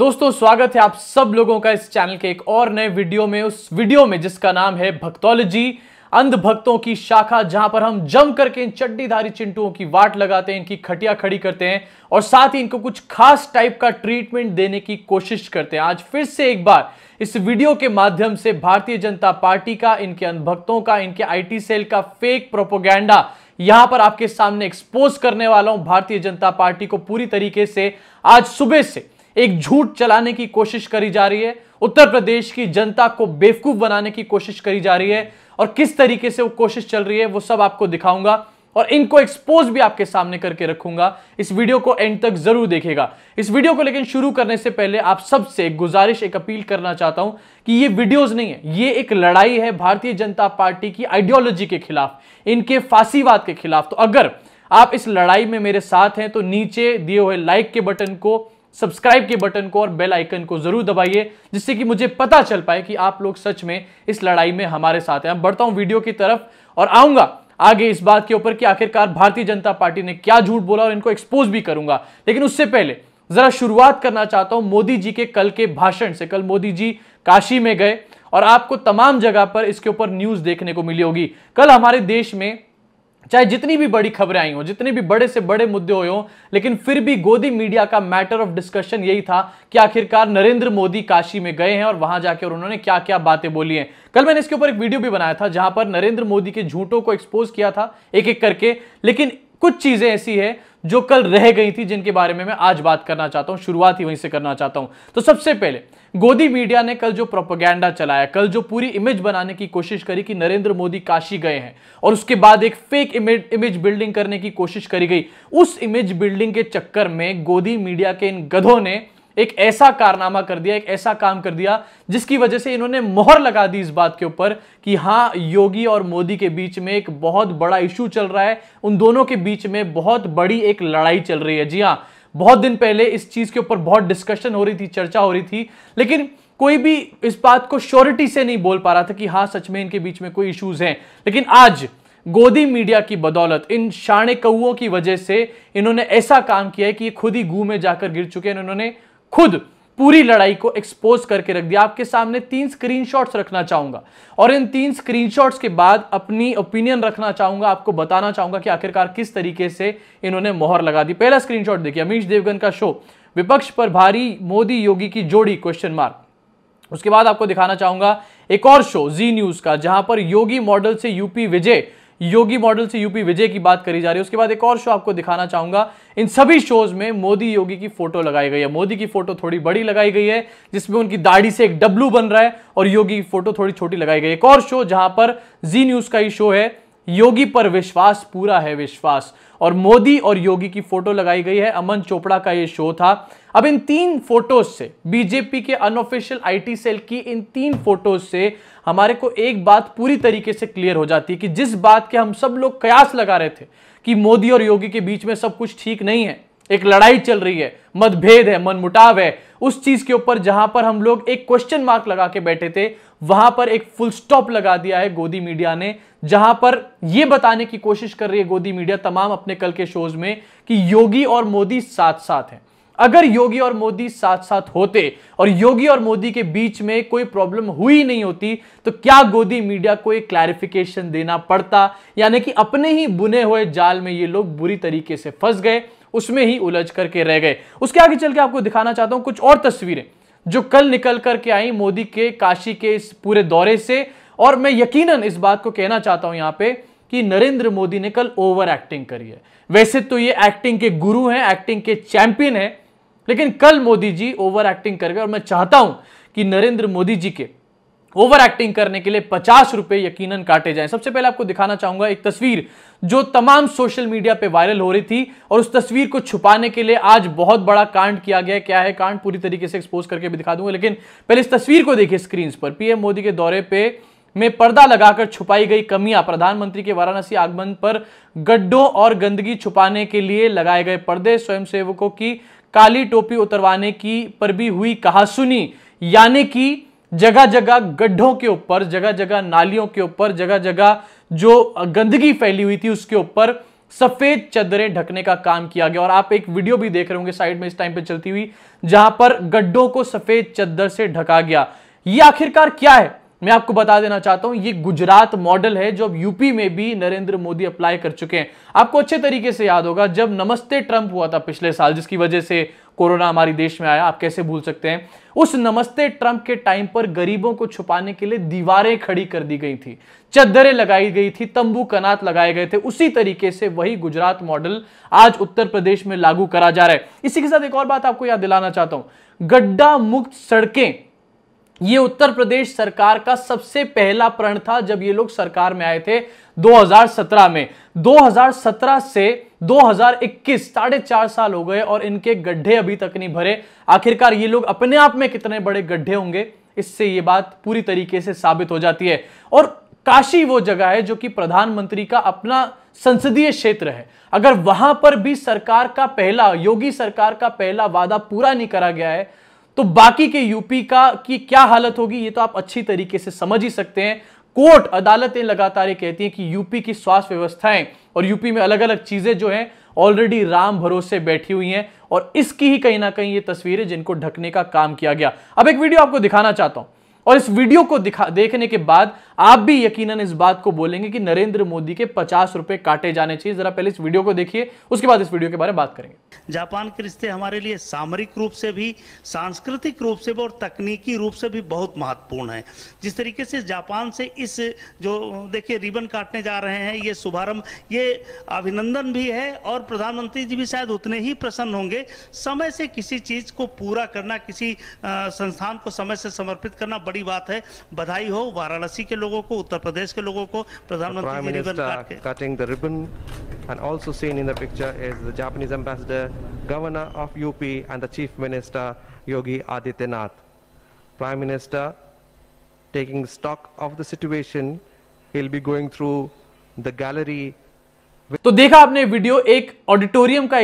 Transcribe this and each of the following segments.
दोस्तों स्वागत है आप सब लोगों का इस चैनल के एक और नए वीडियो में उस वीडियो में जिसका नाम है भक्तोलॉजी भक्तों की शाखा जहां पर हम जम करके इन चड्डीधारी चिंटुओं की वाट लगाते हैं इनकी खटिया खड़ी करते हैं और साथ ही इनको कुछ खास टाइप का ट्रीटमेंट देने की कोशिश करते हैं आज फिर से एक बार इस वीडियो के माध्यम से भारतीय जनता पार्टी का इनके अंधभक्तों का इनके आई सेल का फेक प्रोपोगेंडा यहां पर आपके सामने एक्सपोज करने वाला हूं भारतीय जनता पार्टी को पूरी तरीके से आज सुबह से एक झूठ चलाने की कोशिश करी जा रही है उत्तर प्रदेश की जनता को बेवकूफ बनाने की कोशिश करी जा रही है और किस तरीके से वो कोशिश चल रही है वो सब आपको दिखाऊंगा और इनको एक्सपोज भी आपके सामने करके रखूंगा इस वीडियो को एंड तक जरूर देखेगा इस वीडियो को लेकिन शुरू करने से पहले आप सबसे एक गुजारिश एक अपील करना चाहता हूं कि ये वीडियोस नहीं है ये एक लड़ाई है भारतीय जनता पार्टी की आइडियोलॉजी के खिलाफ इनके फांसीवाद के खिलाफ तो अगर आप इस लड़ाई में मेरे साथ हैं तो नीचे दिए हुए लाइक के बटन को सब्सक्राइब के बटन को और बेल आइकन को जरूर दबाइए जिससे कि मुझे पता चल पाए कि आप लोग सच में इस लड़ाई में हमारे साथ हैं बढ़ता हूं वीडियो की तरफ और आऊंगा आगे इस बात के ऊपर कि आखिरकार भारतीय जनता पार्टी ने क्या झूठ बोला और इनको एक्सपोज भी करूंगा लेकिन उससे पहले जरा शुरुआत करना चाहता हूं मोदी जी के कल के भाषण से कल मोदी जी काशी में गए और आपको तमाम जगह पर इसके ऊपर न्यूज देखने को मिली होगी कल हमारे देश में चाहे जितनी भी बड़ी खबरें आई हों जितने भी बड़े से बड़े मुद्दे हुए हो लेकिन फिर भी गोदी मीडिया का मैटर ऑफ डिस्कशन यही था कि आखिरकार नरेंद्र मोदी काशी में गए हैं और वहां जाकर उन्होंने क्या क्या बातें बोली हैं कल मैंने इसके ऊपर एक वीडियो भी बनाया था जहां पर नरेंद्र मोदी के झूठों को एक्सपोज किया था एक एक करके लेकिन कुछ चीजें ऐसी है जो कल रह गई थी जिनके बारे में मैं आज बात करना चाहता हूं शुरुआत ही वहीं से करना चाहता हूं तो सबसे पहले गोदी मीडिया ने कल जो प्रोपोगंडा चलाया कल जो पूरी इमेज बनाने की कोशिश करी कि नरेंद्र मोदी काशी गए हैं और उसके बाद एक फेक इमेज इमेज बिल्डिंग करने की कोशिश करी गई उस इमेज बिल्डिंग के चक्कर में गोदी मीडिया के इन गधों ने एक ऐसा कारनामा कर दिया एक ऐसा काम कर दिया जिसकी वजह से इन्होंने मोहर लगा दी इस बात के ऊपर कि हाँ योगी और मोदी के बीच में एक बहुत बड़ा इशू चल रहा है उन दोनों के बीच में बहुत बड़ी एक लड़ाई चल रही है जी हाँ बहुत दिन पहले इस चीज के ऊपर बहुत डिस्कशन हो रही थी चर्चा हो रही थी लेकिन कोई भी इस बात को श्योरिटी से नहीं बोल पा रहा था कि हाँ सच में इनके बीच में कोई इश्यूज हैं लेकिन आज गोदी मीडिया की बदौलत इन शाणे कौओं की वजह से इन्होंने ऐसा काम किया है कि ये खुद ही गू में जाकर गिर चुके हैं इन्होंने खुद पूरी लड़ाई को एक्सपोज करके रख दिया आपके सामने तीन स्क्रीनशॉट्स रखना चाहूंगा और इन तीन स्क्रीनशॉट्स के बाद अपनी ओपिनियन रखना चाहूंगा आपको बताना चाहूंगा कि आखिरकार किस तरीके से इन्होंने मोहर लगा दी पहला स्क्रीनशॉट देखिए अमीश देवगन का शो विपक्ष पर भारी मोदी योगी की जोड़ी क्वेश्चन मार्क उसके बाद आपको दिखाना चाहूंगा एक और शो जी न्यूज का जहां पर योगी मॉडल से यूपी विजय योगी मॉडल से यूपी विजय की बात करी जा रही है उसके बाद एक और शो आपको दिखाना चाहूंगा इन सभी शोज में मोदी योगी की फोटो लगाई गई है मोदी की फोटो थोड़ी बड़ी लगाई गई है जिसमें उनकी दाढ़ी से एक डब्लू बन रहा है और योगी की फोटो थोड़ी छोटी लगाई गई एक और शो जहां पर जी न्यूज का ही शो है योगी पर विश्वास पूरा है विश्वास और मोदी और योगी की फोटो लगाई गई है अमन चोपड़ा का ये शो था अब इन तीन फोटोज से बीजेपी के अनऑफिशियल आईटी सेल की इन तीन फोटोज से हमारे को एक बात पूरी तरीके से क्लियर हो जाती है कि जिस बात के हम सब लोग कयास लगा रहे थे कि मोदी और योगी के बीच में सब कुछ ठीक नहीं है एक लड़ाई चल रही है मतभेद है मनमुटाव है उस चीज के ऊपर जहां पर हम लोग एक क्वेश्चन मार्क लगा के बैठे थे वहां पर एक फुल स्टॉप लगा दिया है गोदी मीडिया ने जहां पर यह बताने की कोशिश कर रही है गोदी मीडिया तमाम अपने कल के शोज में कि योगी और मोदी साथ साथ हैं अगर योगी और मोदी साथ साथ होते और योगी और मोदी के बीच में कोई प्रॉब्लम हुई नहीं होती तो क्या गोदी मीडिया को एक क्लैरिफिकेशन देना पड़ता यानी कि अपने ही बुने हुए जाल में ये लोग बुरी तरीके से फंस गए उसमें ही उलझ करके रह गए उसके आगे चल के आपको दिखाना चाहता हूं कुछ और तस्वीरें जो कल निकल कर के आई मोदी के काशी के इस पूरे दौरे से और मैं यकीनन इस बात को कहना चाहता हूं यहां पे कि नरेंद्र मोदी ने कल ओवर एक्टिंग करी है वैसे तो ये एक्टिंग के गुरु हैं एक्टिंग के चैंपियन हैं लेकिन कल मोदी जी ओवर एक्टिंग कर गए और मैं चाहता हूं कि नरेंद्र मोदी जी के ओवर एक्टिंग करने के लिए पचास रुपए यकीनन काटे जाएं सबसे पहले आपको दिखाना चाहूंगा एक तस्वीर जो तमाम सोशल मीडिया पे वायरल हो रही थी और उस तस्वीर को छुपाने के लिए आज बहुत बड़ा कांड किया गया क्या है कांड पूरी तरीके से एक्सपोज करके भी दिखा दूंगा लेकिन पहले इस तस्वीर को देखिए स्क्रीन पर पीएम मोदी के दौरे पर में पर्दा लगाकर छुपाई गई कमियां प्रधानमंत्री के वाराणसी आगमन पर गड्ढों और गंदगी छुपाने के लिए लगाए गए पर्दे स्वयंसेवकों की काली टोपी उतरवाने की पर भी हुई कहा सुनी यानी कि जगह जगह गड्ढों के ऊपर जगह जगह नालियों के ऊपर जगह जगह जो गंदगी फैली हुई थी उसके ऊपर सफेद चदरें ढकने का काम किया गया और आप एक वीडियो भी देख रहे होंगे साइड में इस टाइम पे चलती हुई जहां पर गड्ढों को सफेद चद्दर से ढका गया ये आखिरकार क्या है मैं आपको बता देना चाहता हूं ये गुजरात मॉडल है जो अब यूपी में भी नरेंद्र मोदी अप्लाई कर चुके हैं आपको अच्छे तरीके से याद होगा जब नमस्ते ट्रंप हुआ था पिछले साल जिसकी वजह से कोरोना हमारे देश में आया आप कैसे भूल सकते हैं उस नमस्ते ट्रंप के टाइम पर गरीबों को छुपाने के लिए दीवारें खड़ी कर दी गई थी चद्दरें लगाई गई थी तंबू कनात लगाए गए थे उसी तरीके से वही गुजरात मॉडल आज उत्तर प्रदेश में लागू करा जा रहा है इसी के साथ एक और बात आपको याद दिलाना चाहता हूं गड्ढा मुक्त सड़कें ये उत्तर प्रदेश सरकार का सबसे पहला प्रण था जब ये लोग सरकार में आए थे 2017 में 2017 से 2021 साढ़े चार साल हो गए और इनके गड्ढे अभी तक नहीं भरे आखिरकार ये लोग अपने आप में कितने बड़े गड्ढे होंगे इससे ये बात पूरी तरीके से साबित हो जाती है और काशी वो जगह है जो कि प्रधानमंत्री का अपना संसदीय क्षेत्र है अगर वहां पर भी सरकार का पहला योगी सरकार का पहला वादा पूरा नहीं करा गया है तो बाकी के यूपी का की क्या हालत होगी ये तो आप अच्छी तरीके से समझ ही सकते हैं कोर्ट अदालतें लगातार ये कहती हैं कि यूपी की स्वास्थ्य व्यवस्थाएं और यूपी में अलग अलग चीजें जो हैं ऑलरेडी राम भरोसे बैठी हुई हैं और इसकी ही कहीं ना कहीं ये तस्वीरें जिनको ढकने का काम किया गया अब एक वीडियो आपको दिखाना चाहता हूं और इस वीडियो को दिखा देखने के बाद आप भी यकीनन इस बात को बोलेंगे कि नरेंद्र मोदी के पचास रुपए काटे जाने चाहिए जरा पहले इस वीडियो को देखिए उसके बाद इस वीडियो के बारे में बात करेंगे जापान के रिश्ते हमारे लिए सामरिक रूप से भी सांस्कृतिक रूप से भी और तकनीकी रूप से भी बहुत महत्वपूर्ण है जिस तरीके से जापान से इस जो देखिए रिबन काटने जा रहे हैं ये शुभारंभ ये अभिनंदन भी है और प्रधानमंत्री जी भी शायद उतने ही प्रसन्न होंगे समय से किसी चीज को पूरा करना किसी संस्थान को समय से समर्पित करना बड़ी बात है बधाई हो वाराणसी के लोग लोगों को उत्तर प्रदेश के लोगों को प्रधानमंत्री governor of UP and the chief minister Yogi Adityanath prime minister taking stock of the situation be going through the gallery तो देखा आपने वीडियो एक ऑडिटोरियम का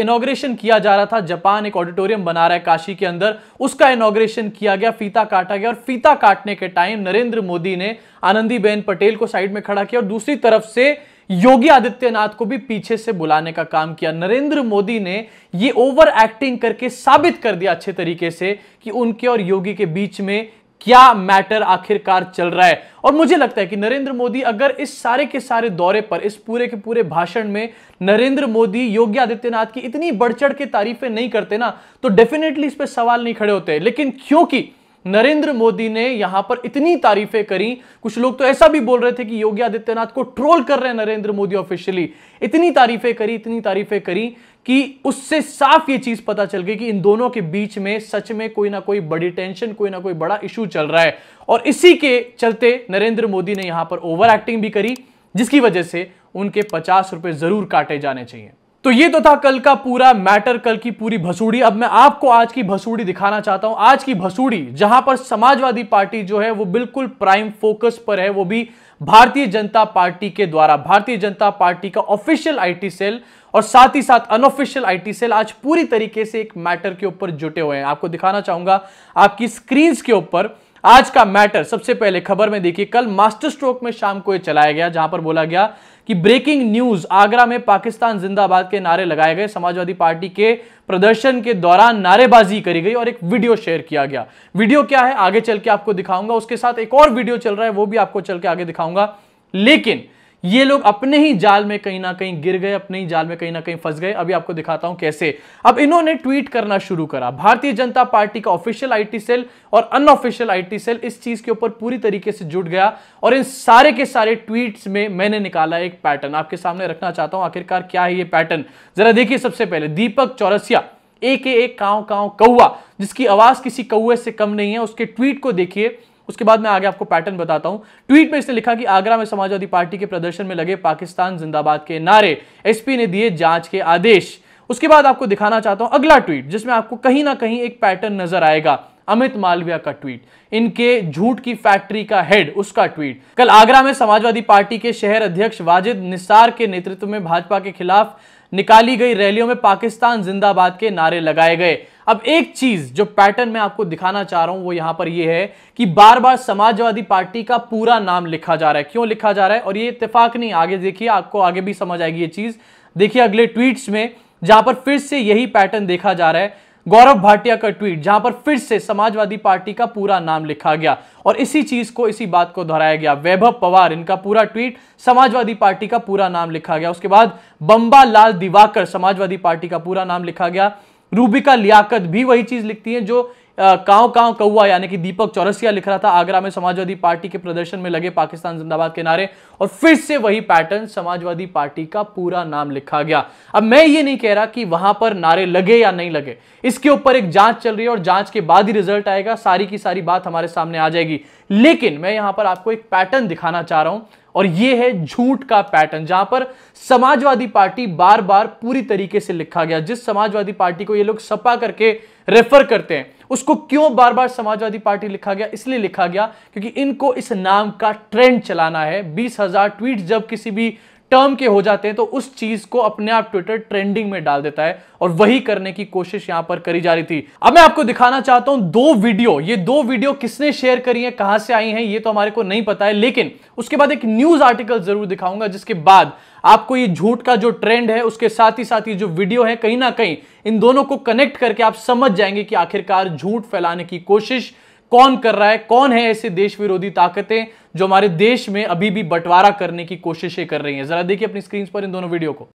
इनोग्रेशन किया जा रहा था जापान एक ऑडिटोरियम बना रहा है काशी के अंदर उसका इनोग्रेशन किया गया फीता काटा गया और फीता काटने के टाइम नरेंद्र मोदी ने आनंदीबेन पटेल को साइड में खड़ा किया और दूसरी तरफ से योगी आदित्यनाथ को भी पीछे से बुलाने का काम किया नरेंद्र मोदी ने ये ओवर एक्टिंग करके साबित कर दिया अच्छे तरीके से कि उनके और योगी के बीच में क्या मैटर आखिरकार चल रहा है और मुझे लगता है कि नरेंद्र मोदी अगर इस सारे के सारे दौरे पर इस पूरे के पूरे भाषण में नरेंद्र मोदी योगी आदित्यनाथ की इतनी बढ़ चढ़ के तारीफें नहीं करते ना तो डेफिनेटली इस पर सवाल नहीं खड़े होते लेकिन क्योंकि नरेंद्र मोदी ने यहां पर इतनी तारीफें करी कुछ लोग तो ऐसा भी बोल रहे थे कि योगी आदित्यनाथ को ट्रोल कर रहे हैं नरेंद्र मोदी ऑफिशियली इतनी तारीफें करी इतनी तारीफें करी कि उससे साफ ये चीज पता चल गई कि इन दोनों के बीच में सच में कोई ना कोई बड़ी टेंशन कोई ना कोई बड़ा इशू चल रहा है और इसी के चलते नरेंद्र मोदी ने यहां पर ओवर एक्टिंग भी करी जिसकी वजह से उनके पचास रुपए जरूर काटे जाने चाहिए तो ये तो था कल का पूरा मैटर कल की पूरी भसूड़ी अब मैं आपको आज की भसूड़ी दिखाना चाहता हूं आज की भसूड़ी जहां पर समाजवादी पार्टी जो है वो बिल्कुल प्राइम फोकस पर है वो भी भारतीय जनता पार्टी के द्वारा भारतीय जनता पार्टी का ऑफिशियल आईटी सेल और साथ ही साथ अनऑफिशियल आईटी सेल आज पूरी तरीके से एक मैटर के ऊपर जुटे हुए हैं आपको दिखाना चाहूंगा आपकी स्क्रीन के ऊपर आज का मैटर सबसे पहले खबर में देखिए कल मास्टर स्ट्रोक में शाम को यह चलाया गया जहां पर बोला गया कि ब्रेकिंग न्यूज आगरा में पाकिस्तान जिंदाबाद के नारे लगाए गए समाजवादी पार्टी के प्रदर्शन के दौरान नारेबाजी करी गई और एक वीडियो शेयर किया गया वीडियो क्या है आगे चल के आपको दिखाऊंगा उसके साथ एक और वीडियो चल रहा है वो भी आपको चल के आगे दिखाऊंगा लेकिन ये लोग अपने ही जाल में कहीं ना कहीं गिर गए अपने ही जाल में कहीं ना कहीं फंस गए अभी आपको दिखाता हूं कैसे अब इन्होंने ट्वीट करना शुरू करा भारतीय जनता पार्टी का ऑफिशियल आईटी सेल और अनऑफिशियल आईटी सेल इस चीज के ऊपर पूरी तरीके से जुट गया और इन सारे के सारे ट्वीट में मैंने निकाला एक पैटर्न आपके सामने रखना चाहता हूं आखिरकार क्या है ये पैटर्न जरा देखिए सबसे पहले दीपक चौरसिया एक एक काव काव कौआ जिसकी आवाज किसी कौए से कम नहीं है उसके ट्वीट को देखिए उसके बाद मैं आगे आपको पैटर्न बताता हूं ट्वीट में इसने लिखा कि आगरा में समाजवादी पार्टी के प्रदर्शन में लगे पाकिस्तान जिंदाबाद के नारे एसपी ने दिए जांच के आदेश उसके बाद आपको दिखाना चाहता हूं अगला ट्वीट जिसमें आपको कहीं ना कहीं एक पैटर्न नजर आएगा अमित मालविया का ट्वीट इनके झूठ की फैक्ट्री का हेड उसका ट्वीट कल आगरा में समाजवादी पार्टी के शहर अध्यक्ष वाजिद निसार के नेतृत्व में भाजपा के खिलाफ निकाली गई रैलियों में पाकिस्तान जिंदाबाद के नारे लगाए गए अब एक चीज जो पैटर्न में आपको दिखाना चाह रहा हूं वो यहां पर ये है कि बार बार समाजवादी पार्टी का पूरा नाम लिखा जा रहा है क्यों लिखा जा रहा है और ये इतफाक नहीं आगे देखिए आपको आगे भी समझ आएगी ये चीज देखिए अगले ट्वीट्स में जहां पर फिर से यही पैटर्न देखा जा रहा है गौरव भाटिया का ट्वीट जहां पर फिर से समाजवादी पार्टी का पूरा नाम लिखा गया और इसी चीज को इसी बात को दोहराया गया वैभव पवार इनका पूरा ट्वीट समाजवादी पार्टी का पूरा नाम लिखा गया उसके बाद बंबा लाल दिवाकर समाजवादी पार्टी का पूरा नाम लिखा गया रूबिका लियाकत भी वही चीज लिखती है जो काव काव कौआ यानी कि दीपक चौरसिया लिख रहा था आगरा में समाजवादी पार्टी के प्रदर्शन में लगे पाकिस्तान जिंदाबाद के नारे और फिर से वही पैटर्न समाजवादी पार्टी का पूरा नाम लिखा गया अब मैं ये नहीं कह रहा कि वहां पर नारे लगे या नहीं लगे इसके ऊपर एक जांच चल रही है और जांच के बाद ही रिजल्ट आएगा सारी की सारी बात हमारे सामने आ जाएगी लेकिन मैं यहां पर आपको एक पैटर्न दिखाना चाह रहा हूं और ये है झूठ का पैटर्न जहां पर समाजवादी पार्टी बार बार पूरी तरीके से लिखा गया जिस समाजवादी पार्टी को ये लोग सपा करके रेफर करते हैं उसको क्यों बार बार समाजवादी पार्टी लिखा गया इसलिए लिखा गया क्योंकि इनको इस नाम का ट्रेंड चलाना है बीस हजार ट्वीट जब किसी भी टर्म के हो जाते हैं तो उस चीज को अपने आप ट्विटर ट्रेंडिंग में डाल देता है और वही करने की कोशिश यहां पर करी जा रही थी अब मैं आपको दिखाना चाहता हूं दो वीडियो ये दो वीडियो किसने शेयर करी है कहां से आई हैं ये तो हमारे को नहीं पता है लेकिन उसके बाद एक न्यूज आर्टिकल जरूर दिखाऊंगा जिसके बाद आपको ये झूठ का जो ट्रेंड है उसके साथ ही साथ ये जो वीडियो है कहीं ना कहीं इन दोनों को कनेक्ट करके आप समझ जाएंगे कि आखिरकार झूठ फैलाने की कोशिश कौन कर रहा है कौन है ऐसे देश विरोधी ताकतें जो हमारे देश में अभी भी बंटवारा करने की कोशिशें कर रही हैं जरा देखिए अपनी स्क्रीन पर इन दोनों वीडियो को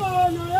कौन आया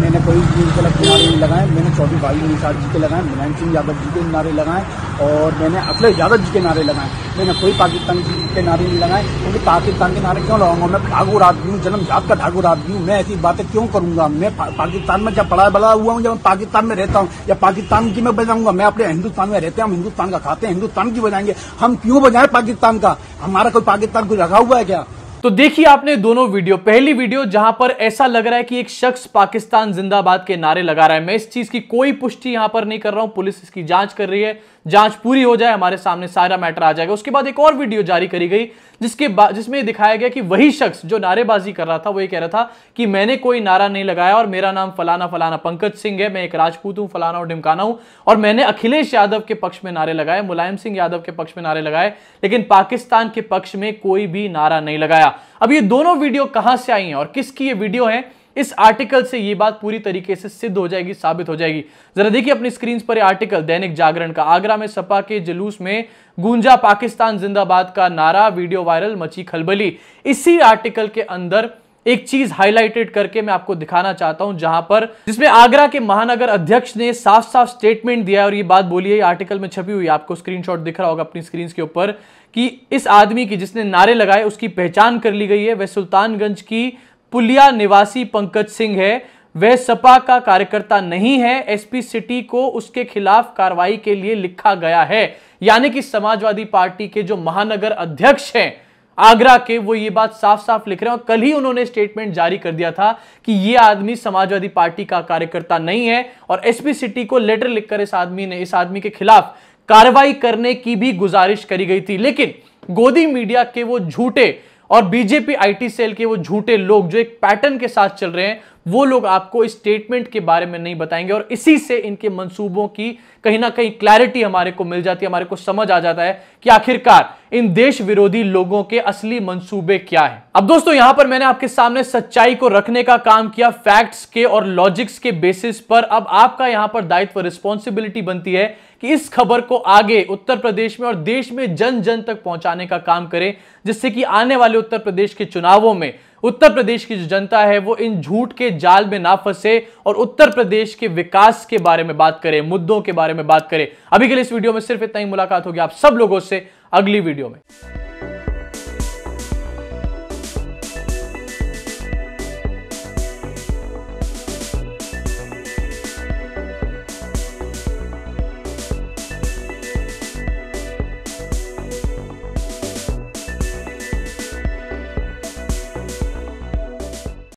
मैंने कोई तीन गलत नारे नहीं लगाए मैंने चौधरी भाई निषाद जी के लगाए मुलायम सिंह यादव जी के नारे लगाए और मैंने अखिलेश यादव जी के नारे लगाए मैंने कोई पाकिस्तान के नारे नहीं लगाए क्योंकि पाकिस्तान के नारे क्यों लगाऊंगा मैं ठाकुर आदमी हूँ जन्म जात का ठाकुर आदमी हूँ मैं ऐसी बातें क्यों करूंगा मैं पाकिस्तान में जब पढ़ा बढ़ा हुआ हूँ जब मैं पाकिस्तान में रहता हूँ या पाकिस्तान की मैं बजाऊंगा मैं अपने हिंदुस्तान में रहते हैं हम हिंदुस्तान का खाते हैं हिंदुस्तान की बजाएंगे हम क्यों बजाएं पाकिस्तान का हमारा कोई पाकिस्तान कोई रखा हुआ है क्या तो देखिए आपने दोनों वीडियो पहली वीडियो जहां पर ऐसा लग रहा है कि एक शख्स पाकिस्तान जिंदाबाद के नारे लगा रहा है मैं इस चीज की कोई पुष्टि यहां पर नहीं कर रहा हूं पुलिस इसकी जांच कर रही है जांच पूरी हो जाए हमारे सामने सारा मैटर आ जाएगा उसके बाद एक और वीडियो जारी करी गई जिसके जिसमें दिखाया गया कि वही शख्स जो नारेबाजी कर रहा था वो ये कह रहा था कि मैंने कोई नारा नहीं लगाया और मेरा नाम फलाना फलाना पंकज सिंह है मैं एक राजपूत हूं फलाना और ढिमकाना हूं और मैंने अखिलेश यादव के पक्ष में नारे लगाए मुलायम सिंह यादव के पक्ष में नारे लगाए लेकिन पाकिस्तान के पक्ष में कोई भी नारा नहीं लगाया अब ये दोनों वीडियो कहां से आई है और किसकी ये वीडियो है इस आर्टिकल से ये बात पूरी तरीके से सिद्ध हो जाएगी साबित हो जाएगी जरा देखिए अपनी स्क्रीन पर आर्टिकल दैनिक जागरण का आगरा में सपा के जुलूस में गूंजा पाकिस्तान जिंदाबाद का नारा वीडियो वायरल मची खलबली इसी आर्टिकल के अंदर एक चीज हाईलाइटेड करके मैं आपको दिखाना चाहता हूं जहां पर जिसमें आगरा के महानगर अध्यक्ष ने साफ साफ स्टेटमेंट दिया और ये बात बोली है आर्टिकल में छपी हुई आपको स्क्रीनशॉट दिख रहा होगा अपनी स्क्रीन के ऊपर कि इस आदमी की जिसने नारे लगाए उसकी पहचान कर ली गई है वह सुल्तानगंज की पुलिया निवासी पंकज सिंह है वह सपा का कार्यकर्ता नहीं है एसपी सिटी को उसके खिलाफ कार्रवाई के लिए लिखा गया है यानी कि समाजवादी पार्टी के जो महानगर अध्यक्ष हैं आगरा के वो ये बात साफ साफ लिख रहे हैं और कल ही उन्होंने स्टेटमेंट जारी कर दिया था कि ये आदमी समाजवादी पार्टी का कार्यकर्ता नहीं है और एसपी सिटी को लेटर लिखकर इस आदमी ने इस आदमी के खिलाफ कार्रवाई करने की भी गुजारिश करी गई थी लेकिन गोदी मीडिया के वो झूठे और बीजेपी आईटी सेल के वो झूठे लोग जो एक पैटर्न के साथ चल रहे हैं वो लोग आपको इस स्टेटमेंट के बारे में नहीं बताएंगे और इसी से इनके मंसूबों की कहीं ना कहीं क्लैरिटी हमारे को मिल जाती है हमारे को समझ आ जाता है कि आखिरकार इन देश विरोधी लोगों के असली मंसूबे क्या है अब दोस्तों यहां पर मैंने आपके सामने सच्चाई को रखने का काम किया फैक्ट्स के और लॉजिक्स के बेसिस पर अब आपका यहां पर दायित्व रिस्पॉन्सिबिलिटी बनती है कि इस खबर को आगे उत्तर प्रदेश में और देश में जन जन तक पहुंचाने का काम करें जिससे कि आने वाले उत्तर प्रदेश के चुनावों में उत्तर प्रदेश की जो जनता है वो इन झूठ के जाल में ना फंसे और उत्तर प्रदेश के विकास के बारे में बात करें मुद्दों के बारे में बात करें अभी के लिए इस वीडियो में सिर्फ इतना ही मुलाकात होगी आप सब लोगों से अगली वीडियो में